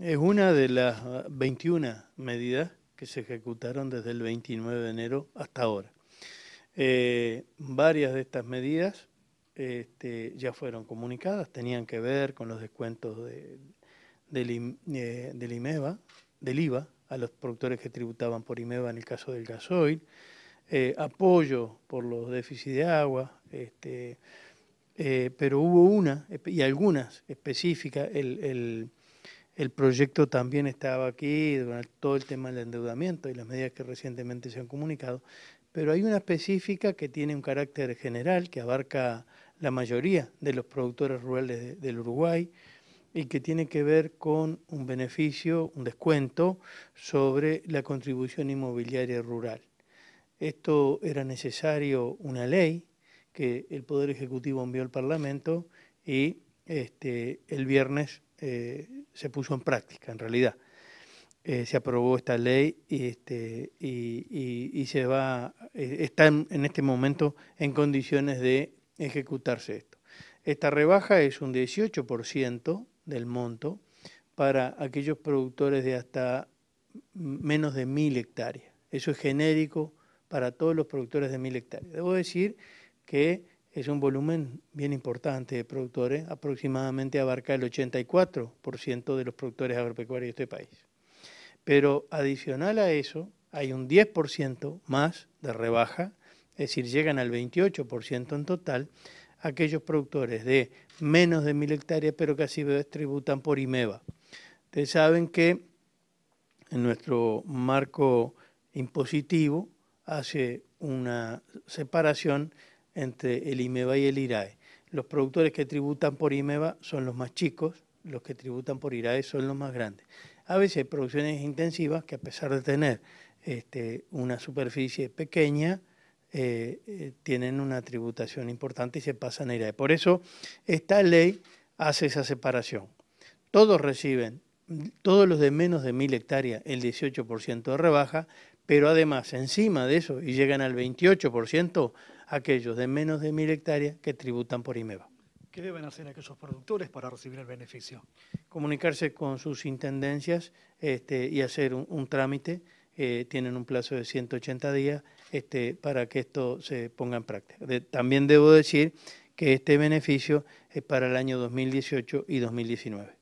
Es una de las 21 ah, medidas que se ejecutaron desde el 29 de enero hasta ahora. Eh, varias de estas medidas este, ya fueron comunicadas, tenían que ver con los descuentos del, IMEVA, eh, del IVA e a los productores que tributaban por IMEVA en el caso del gasoil, eh, apoyo por los déficits de agua, este, pero hubo una y algunas específicas, el el proyecto también estaba aquí durante todo el tema del endeudamiento y las medidas que recientemente se han comunicado, pero hay una específica que tiene un carácter general, que abarca la mayoría de los productores rurales del Uruguay y que tiene que ver con un beneficio, un descuento sobre la contribución inmobiliaria rural. Esto era necesario una ley que el Poder Ejecutivo envió al Parlamento y este, el viernes eh, se puso en práctica, en realidad. Eh, se aprobó esta ley este, y, este, y, se va, eh, está en, en, este momento en condiciones de ejecutarse esto. Esta rebaja es un 18% del monto para aquellos productores de hasta menos de mil hectáreas. Eso es genérico para todos los productores de mil hectáreas. Debo decir que es un volumen bien importante de productores, aproximadamente abarca el 84% de los productores agropecuarios de este país. Pero adicional a eso, hay un 10% más de rebaja, es decir, llegan al 28% en total aquellos productores de menos de mil hectáreas, pero que así tributan por IMEVA. Ustedes saben que en nuestro marco impositivo hace una separación entre el IMEVA y el IRAE. Los productores que tributan por IMEVA son los más chicos, los que tributan por IRAE son los más grandes. A veces hay producciones intensivas que a pesar de tener este, una superficie pequeña, eh, eh, tienen una tributación importante y se pasan a IRAE. Por eso esta ley hace esa separación. Todos reciben, todos los de menos de mil hectáreas, el 18% de rebaja, pero además, encima de eso, y llegan al 28%, aquellos de menos de mil hectáreas que tributan por IMEVA. ¿Qué deben hacer aquellos productores para recibir el beneficio? Comunicarse con sus intendencias este, y hacer un, trámite. Eh, tienen un plazo de 180 días este, para que esto se ponga en práctica. también debo decir que este beneficio es para el año 2018 y 2019.